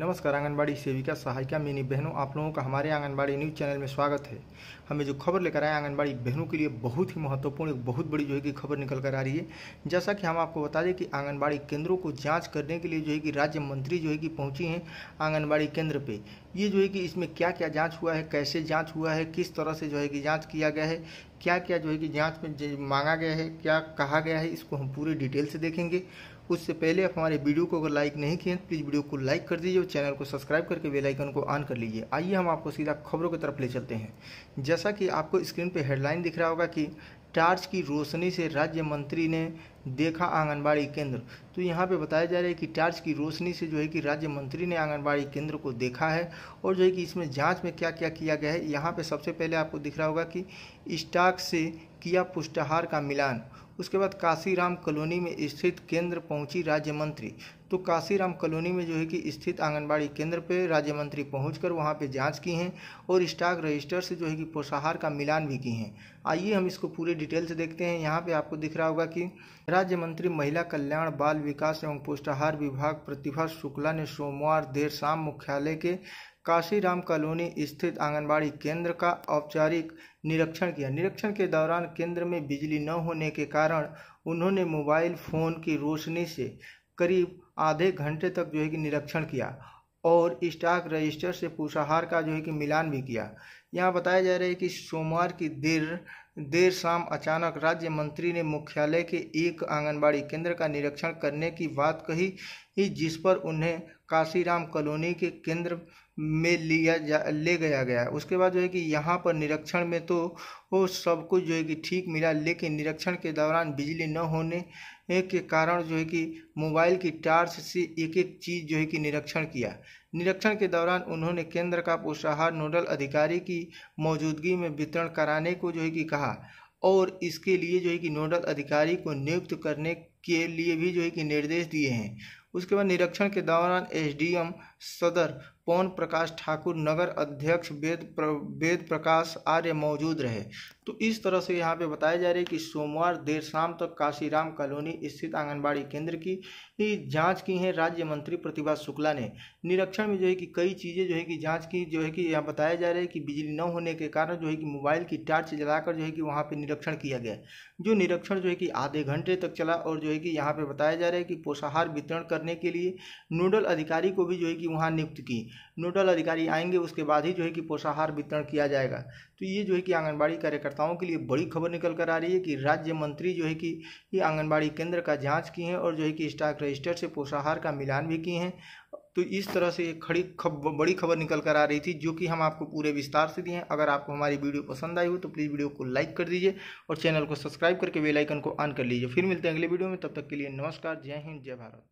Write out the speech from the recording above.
नमस्कार आंगनबाड़ी सेविका सहायिका मिनी बहनों आप लोगों का हमारे आंगनबाड़ी न्यूज़ चैनल में स्वागत है हमें जो खबर लेकर आए आंगनबाड़ी बहनों के लिए बहुत ही महत्वपूर्ण एक बहुत बड़ी जो है कि खबर निकल कर आ रही है जैसा कि हम आपको बता दें कि आंगनबाड़ी केंद्रों को जांच करने के लिए जो है कि राज्य मंत्री जो है कि पहुंची हैं आंगनबाड़ी केंद्र पर ये जो है कि इसमें क्या क्या जांच हुआ है कैसे जांच हुआ है किस तरह से जो है कि जांच किया गया है क्या क्या जो है कि जांच में मांगा गया है क्या कहा गया है इसको हम पूरे डिटेल से देखेंगे उससे पहले आप हमारे वीडियो को अगर लाइक नहीं किए प्लीज़ वीडियो को लाइक कर दीजिए और चैनल को सब्सक्राइब करके बेल आइकन को ऑन कर लीजिए आइए हम आपको सीधा खबरों की तरफ ले चलते हैं जैसा कि आपको स्क्रीन पर हेडलाइन दिख रहा होगा कि टार्च की रोशनी से राज्य मंत्री ने देखा आंगनबाड़ी केंद्र तो यहाँ पे बताया जा रहा है कि टार्च की रोशनी से जो है कि राज्य मंत्री ने आंगनबाड़ी केंद्र को देखा है और जो है कि इसमें जांच में क्या क्या किया गया है यहाँ पे सबसे पहले आपको दिख रहा होगा कि स्टाक से किया पुष्टाहार का मिलान उसके बाद काशीराम कॉलोनी में स्थित केंद्र पहुंची राज्य मंत्री तो काशीराम कॉलोनी में जो है कि स्थित आंगनबाड़ी केंद्र पे राज्य मंत्री पहुँच कर वहाँ पर जाँच की हैं और स्टाक रजिस्टर से जो है कि पोषाहार का मिलान भी की हैं आइए हम इसको पूरे डिटेल से देखते हैं यहाँ पे आपको दिख रहा होगा कि राज्य मंत्री महिला कल्याण बाल विकास एवं पोषाहार विभाग प्रतिभा शुक्ला ने सोमवार देर शाम मुख्यालय के काशीराम कॉलोनी स्थित आंगनबाड़ी केंद्र का औपचारिक निरीक्षण किया निरीक्षण के दौरान केंद्र में बिजली न होने के कारण उन्होंने मोबाइल फ़ोन की रोशनी से करीब आधे घंटे तक जो है कि निरीक्षण किया और स्टॉक रजिस्टर से पोषाहार का जो है कि मिलान भी किया यहाँ बताया जा रहा है कि सोमवार की देर देर शाम अचानक राज्य मंत्री ने मुख्यालय के एक आंगनबाड़ी केंद्र का निरीक्षण करने की बात कही जिस पर उन्हें काशीराम कॉलोनी के केंद्र में लिया जा ले गया गया उसके बाद जो है कि यहाँ पर निरीक्षण में तो वो सब कुछ जो है कि ठीक मिला लेकिन निरीक्षण के दौरान बिजली न होने के कारण जो है कि मोबाइल की टार्च से एक एक चीज़ जो है कि निरीक्षण किया निरीक्षण के दौरान उन्होंने केंद्र का पोषाहार नोडल अधिकारी की मौजूदगी में वितरण कराने को जो है कि कहा और इसके लिए जो है कि नोडल अधिकारी को नियुक्त करने के लिए भी जो है कि निर्देश दिए हैं उसके बाद निरीक्षण के दौरान एसडीएम सदर पवन प्रकाश ठाकुर नगर अध्यक्ष वेद प्र, वेद प्रकाश आर्य मौजूद रहे तो इस तरह से यहाँ पे बताया जा रहा है कि सोमवार देर शाम तक काशीराम कॉलोनी स्थित आंगनबाड़ी केंद्र की जांच की है राज्य मंत्री प्रतिभा शुक्ला ने निरीक्षण में जो है कि कई चीज़ें जो है कि जांच की जो है कि यहाँ बताया जा रहा है कि बिजली न होने के कारण जो है कि मोबाइल की टार्च जलाकर जो है कि वहाँ पर निरीक्षण किया गया जो निरीक्षण जो है कि आधे घंटे तक चला और जो है कि यहाँ पर बताया जा रहा है कि पोषाहार वितरण करने के लिए नोडल अधिकारी को भी जो है कि की वहाँ नियुक्त की नोडल अधिकारी आएंगे उसके बाद ही जो है कि पोषाहार वितरण किया जाएगा तो ये जो है कि आंगनबाड़ी कार्यकर्ताओं के लिए बड़ी खबर निकल कर आ रही है कि राज्य मंत्री जो है कि ये आंगनबाड़ी केंद्र का जांच किए हैं और जो है कि स्टाक रजिस्टर से पोषाहार का मिलान भी किए हैं तो इस तरह से एक खड़ी खब बड़ी खबर निकल कर आ रही थी जो कि हम आपको पूरे विस्तार से दिए हैं अगर आपको हमारी वीडियो पसंद आई हो तो प्लीज़ वीडियो को लाइक कर दीजिए और चैनल को सब्सक्राइब करके बेलाइकन को ऑन कर लीजिए फिर मिलते हैं अगले वीडियो में तब तक के लिए नमस्कार जय हिंद जय भारत